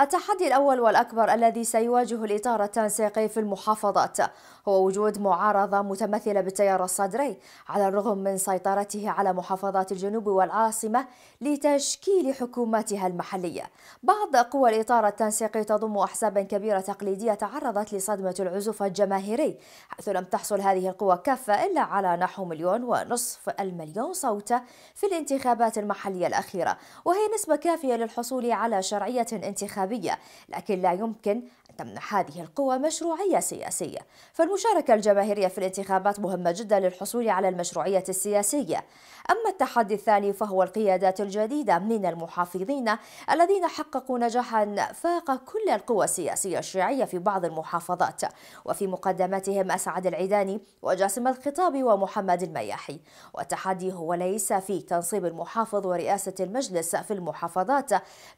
التحدي الأول والأكبر الذي سيواجه الإطار التنسيقي في المحافظات هو وجود معارضة متمثلة بالتيار الصدري على الرغم من سيطرته على محافظات الجنوب والعاصمة لتشكيل حكوماتها المحلية بعض قوى الإطار التنسيقي تضم أحزابا كبيرة تقليدية تعرضت لصدمة العزوف الجماهيري حيث لم تحصل هذه القوى كافة إلا على نحو مليون ونصف المليون صوت في الانتخابات المحلية الأخيرة وهي نسبة كافية للحصول على شرعية انتخابية الشعبية لكن لا يمكن تمنح هذه القوى مشروعية سياسية فالمشاركة الجماهيرية في الانتخابات مهمة جدا للحصول على المشروعية السياسية أما التحدي الثاني فهو القيادات الجديدة من المحافظين الذين حققوا نجاحا فاق كل القوى السياسية الشيعية في بعض المحافظات وفي مقدمتهم أسعد العيداني وجاسم الخطابي ومحمد المياحي والتحدي هو ليس في تنصيب المحافظ ورئاسة المجلس في المحافظات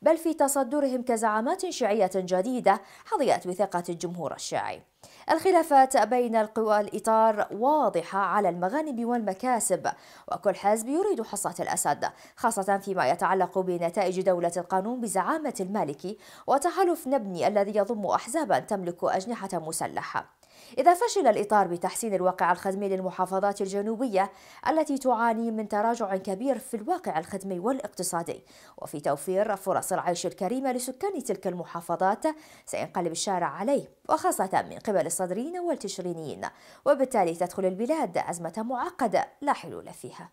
بل في تصدرهم كزعامات شيعية جديدة حظية وتضييعات بثقة الجمهور الشيعي الخلافات بين القوى الإطار واضحة على المغانم والمكاسب وكل حزب يريد حصة الأسد خاصة فيما يتعلق بنتائج دولة القانون بزعامة المالكي وتحالف نبني الذي يضم أحزابا تملك أجنحة مسلحة إذا فشل الإطار بتحسين الواقع الخدمي للمحافظات الجنوبية التي تعاني من تراجع كبير في الواقع الخدمي والاقتصادي وفي توفير فرص العيش الكريمة لسكان تلك المحافظات سينقلب الشارع عليه وخاصة من قبل الصدريين والتشرينيين وبالتالي تدخل البلاد أزمة معقدة لا حلول فيها